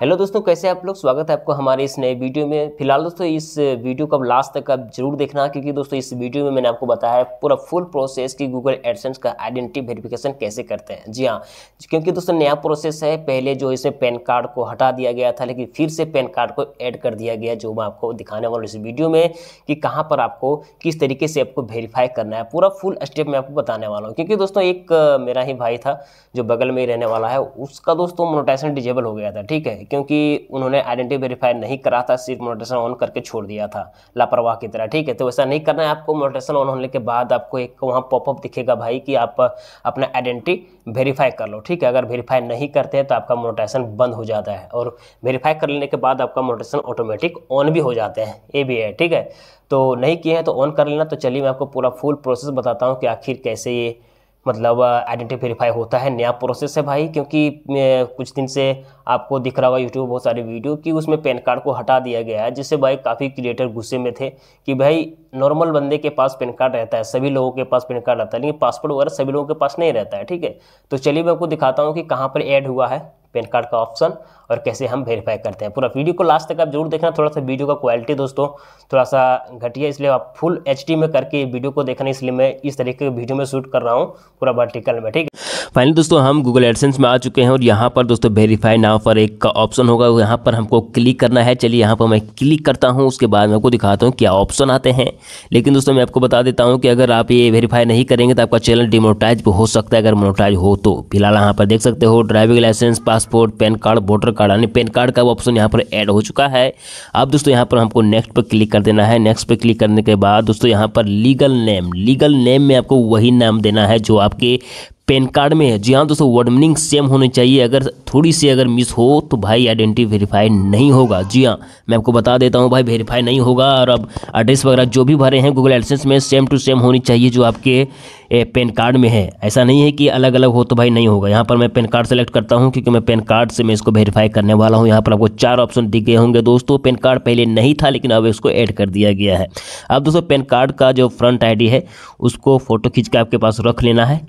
hello दोस्तों कैसे आप लोग स्वागत है आपको हमारे इस नए वीडियो में फिलहाल दोस्तों इस वीडियो को लास्ट तक आप जरूर देखना क्योंकि दोस्तों इस वीडियो में मैंने आपको बताया है पूरा फुल प्रोसेस कि गूगल एडसेंस का आइडेंटिटी वेरिफिकेशन कैसे करते हैं जी हाँ क्योंकि दोस्तों नया प्रोसेस है पहले जो इसमें पैन कार्ड को हटा दिया गया था लेकिन फिर से पैन कार्ड को ऐड कर दिया गया जो मैं आपको दिखाने वाला इस वीडियो में कि कहाँ पर आपको किस तरीके से आपको वेरीफाई करना है पूरा फुल स्टेप मैं आपको बताने वाला हूँ क्योंकि दोस्तों एक मेरा ही भाई था जो बगल में रहने वाला है उसका दोस्तों मोनोटाइजेशन डिजेबल हो गया था ठीक है क्योंकि उन्होंने आइडेंटिटी वेरीफाई नहीं करा था सिर्फ मोटेशन ऑन करके छोड़ दिया था लापरवाह की तरह ठीक है तो वैसा नहीं करना है आपको मोटेशन ऑन होने के बाद आपको एक वहाँ पॉपअप दिखेगा भाई कि आप अपना आइडेंटिटी वेरीफाई कर लो ठीक है अगर वेरीफाई नहीं करते हैं तो आपका मोटेशन बंद हो जाता है और वेरीफाई कर लेने के बाद आपका मोटेशन ऑटोमेटिक ऑन भी हो जाते हैं ये भी है ठीक है तो नहीं किए हैं तो ऑन कर लेना तो चलिए मैं आपको पूरा फुल प्रोसेस बताता हूँ कि आखिर कैसे ये मतलब वेरीफाई होता है नया प्रोसेस है भाई क्योंकि कुछ दिन से आपको दिख रहा होगा यूट्यूब बहुत सारे वीडियो कि उसमें पैन कार्ड को हटा दिया गया है जिससे भाई काफ़ी क्रिएटर गुस्से में थे कि भाई नॉर्मल बंदे के पास पैन कार्ड रहता है सभी लोगों के पास पैन कार्ड रहता है लेकिन पासपोर्ट वगैरह सभी लोगों के पास नहीं रहता है ठीक है तो चलिए मैं आपको दिखाता हूँ कि कहाँ पर ऐड हुआ है पैन कार्ड का ऑप्शन और कैसे हम वेरीफाई करते हैं पूरा वीडियो को लास्ट तक आप जरूर देखना थोड़ा सा वीडियो का क्वालिटी दोस्तों थोड़ा सा घटिया इसलिए आप फुल एच में करके वीडियो को देखना इसलिए मैं इस तरीके के वीडियो में शूट कर रहा हूँ पूरा वर्टिकल में ठीक है फाइनली दोस्तों हम गूगल एडसेंस में आ चुके हैं और यहाँ पर दोस्तों वेरीफाई नाव पर एक का ऑप्शन होगा यहाँ पर हमको क्लिक करना है चलिए यहाँ पर मैं क्लिक करता हूँ उसके बाद मैं आपको दिखाता हूँ क्या ऑप्शन आते हैं लेकिन दोस्तों मैं आपको बता देता हूँ कि अगर आप ये वेरीफाई नहीं करेंगे तो आपका चैनल डिमोटाइज हो सकता है अगर मोनोटाइज हो तो फिलहाल यहाँ पर देख सकते हो driving licence passport PAN card voter card यानी पैन कार्ड का ऑप्शन यहाँ पर एड हो चुका है अब दोस्तों यहाँ पर हमको नेक्स्ट पर क्लिक कर देना है नेक्स्ट पर क्लिक करने के बाद दोस्तों यहाँ पर लीगल नेम लीगल नेम में आपको वही नाम देना है जो आपके पैन कार्ड में है जी हाँ दोस्तों मीनिंग सेम होनी चाहिए अगर थोड़ी सी अगर मिस हो तो भाई आइडेंटिटी वेरीफाई नहीं होगा जी हाँ मैं आपको बता देता हूँ भाई वेरीफाई नहीं होगा और अब एड्रेस वगैरह जो भी भरे हैं गूगल एडसेंस में सेम टू सेम होनी चाहिए जो आपके पेन कार्ड में है ऐसा नहीं है कि अलग अलग हो तो भाई नहीं होगा यहाँ पर मैं पेन कार्ड सेलेक्ट करता हूँ क्योंकि मैं पैन कार्ड से मैं इसको वेरीफाई करने वाला हूँ यहाँ पर आपको चार ऑप्शन दिख गए होंगे दोस्तों पेन कार्ड पहले नहीं था लेकिन अब इसको ऐड कर दिया गया है अब दोस्तों पेन कार्ड का जो फ्रंट आईडी है उसको फ़ोटो खींच के आपके पास रख लेना है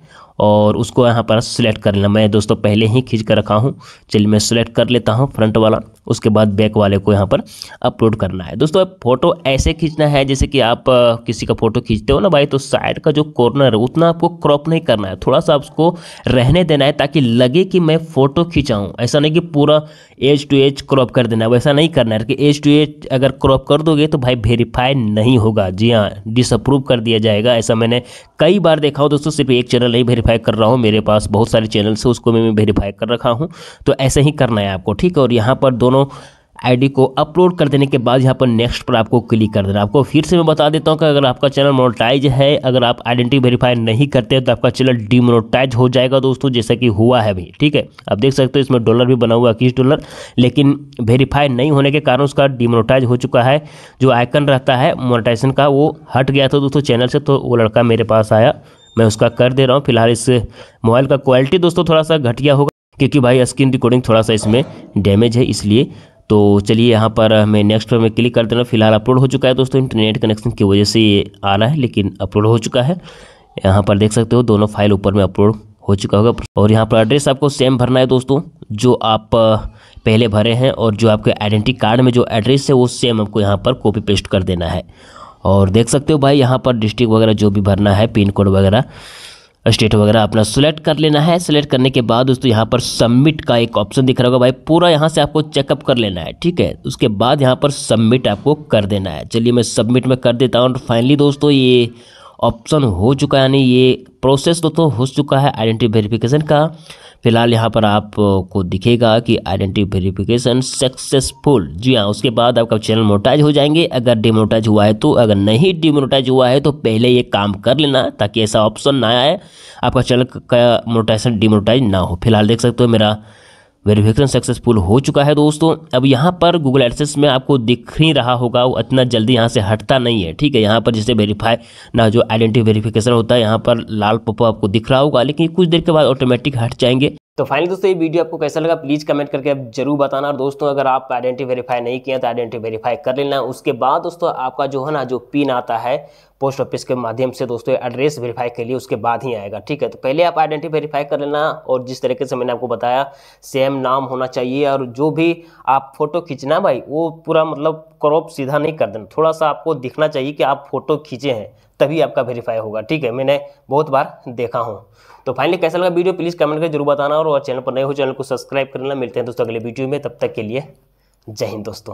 और उसको यहाँ पर सिलेक्ट कर लेना मैं दोस्तों पहले ही खींच कर रखा हूँ चलिए मैं सिलेक्ट कर लेता हूँ फ्रंट वाला उसके बाद बैक वाले को यहाँ पर अपलोड करना है दोस्तों अब फोटो ऐसे खींचना है जैसे कि आप किसी का फोटो खींचते हो ना भाई तो साइड का जो कॉर्नर है उतना आपको क्रॉप नहीं करना है थोड़ा सा उसको रहने देना है ताकि लगे कि मैं फ़ोटो खींचाऊँ ऐसा नहीं कि पूरा एज टू एज क्रॉप कर देना है वैसा नहीं करना है कि एज टू एज अगर क्रॉप कर दोगे तो भाई वेरीफाई नहीं होगा जी हाँ डिसअप्रूव कर दिया जाएगा ऐसा मैंने कई बार देखा हूँ दोस्तों सिर्फ एक चैनल नहीं वेरीफाई कर रहा हूँ मेरे पास बहुत सारे चैनल्स है उसको मैं वेरीफाई कर रखा हूँ तो ऐसे ही करना है आपको ठीक है और यहाँ पर दोनों दोनों आईडी को अपलोड कर देने के बाद यहाँ पर नेक्स्ट पर आपको क्लिक कर देना आपको फिर से मैं बता देता हूँ कि अगर आपका चैनल मोनोटाइज है अगर आप आइडेंटिटी वेरीफाई नहीं करते हैं तो आपका चैनल डीमोनोटाइज हो जाएगा दोस्तों जैसा कि हुआ है अभी ठीक है आप देख सकते हो इसमें डॉलर भी बना हुआ किस डॉलर लेकिन वेरीफाई नहीं होने के कारण उसका डीमोनोटाइज हो चुका है जो आइकन रहता है मोनोटाइजेशन का वो हट गया था दोस्तों चैनल से तो वो लड़का मेरे पास आया मैं उसका कर दे रहा हूँ फिलहाल इस मोबाइल का क्वालिटी दोस्तों थोड़ा सा घटिया होगा क्योंकि भाई स्क्रीन रिकॉर्डिंग थोड़ा सा इसमें डैमेज है इसलिए तो चलिए यहाँ पर हमें नेक्स्ट पर मैं क्लिक कर देना फिलहाल अपलोड हो चुका है दोस्तों इंटरनेट कनेक्शन की वजह से ये आ रहा है लेकिन अपलोड हो चुका है यहाँ पर देख सकते हो दोनों फाइल ऊपर में अपलोड हो चुका होगा और यहाँ पर एड्रेस आपको सेम भरना है दोस्तों जो आप पहले भरे हैं और जो आपके आइडेंटिटी कार्ड में जो एड्रेस है वो सेम आपको यहाँ पर कॉपी पेस्ट कर देना है और देख सकते हो भाई यहाँ पर डिस्ट्रिक्ट वगैरह जो भी भरना है पिन कोड वगैरह स्टेट वगैरह अपना सेलेक्ट कर लेना है सेलेक्ट करने के बाद दोस्तों यहाँ पर सबमिट का एक ऑप्शन दिख रहा होगा भाई पूरा यहाँ से आपको चेकअप कर लेना है ठीक है उसके बाद यहाँ पर सबमिट आपको कर देना है चलिए मैं सबमिट में कर देता हूँ और फाइनली दोस्तों ये ऑप्शन हो चुका है यानी ये प्रोसेस दोस्तों हो चुका है आइडेंटिटी वेरिफिकेशन का फिलहाल यहाँ पर आपको दिखेगा कि आइडेंटिटी वेरिफिकेशन सक्सेसफुल जी हाँ उसके बाद आपका चैनल मोटाइज हो जाएंगे अगर डिमोटाइज हुआ है तो अगर नहीं डिमोटाइज हुआ है तो पहले ये काम कर लेना ताकि ऐसा ऑप्शन ना आए आपका चैनल का मोटाइजेशन डिमोटाइज ना हो फिलहाल देख सकते हो मेरा वेरिफिकेशन सक्सेसफुल हो चुका है दोस्तों अब यहाँ पर गूगल एडसेस में आपको दिख ही रहा होगा वो इतना जल्दी यहाँ से हटता नहीं है ठीक है यहाँ पर जैसे वेरीफाई ना जो आइडेंटिटी वेरिफिकेशन होता है यहाँ पर लाल पप्पो आपको दिख रहा होगा लेकिन कुछ देर के बाद ऑटोमेटिक हट जाएंगे तो फाइनली दोस्तों ये वीडियो आपको कैसा लगा प्लीज़ कमेंट करके आप जरूर बताना और दोस्तों अगर आप आइडेंटिटी वेरीफाई नहीं किया तो आइडेंटिटी वेरीफाई कर लेना उसके बाद दोस्तों आपका जो है ना जो पिन आता है पोस्ट ऑफिस के माध्यम से दोस्तों एड्रेस वेरीफाई के लिए उसके बाद ही आएगा ठीक है तो पहले आप आइडेंटिटी वेरीफाई कर लेना और जिस तरीके से मैंने आपको बताया सेम नाम होना चाहिए और जो भी आप फोटो खींचना भाई वो पूरा मतलब क्रॉप सीधा नहीं कर देना थोड़ा सा आपको दिखना चाहिए कि आप फोटो खींचे हैं तभी आपका वेरीफाई होगा ठीक है मैंने बहुत बार देखा हूँ तो फाइनली कैसा लगा वीडियो प्लीज़ कमेंट करके जरूर बताना और चैनल पर नए हो चैनल को सब्सक्राइब करना मिलते हैं दोस्तों अगले वीडियो में तब तक के लिए जय हिंद दोस्तों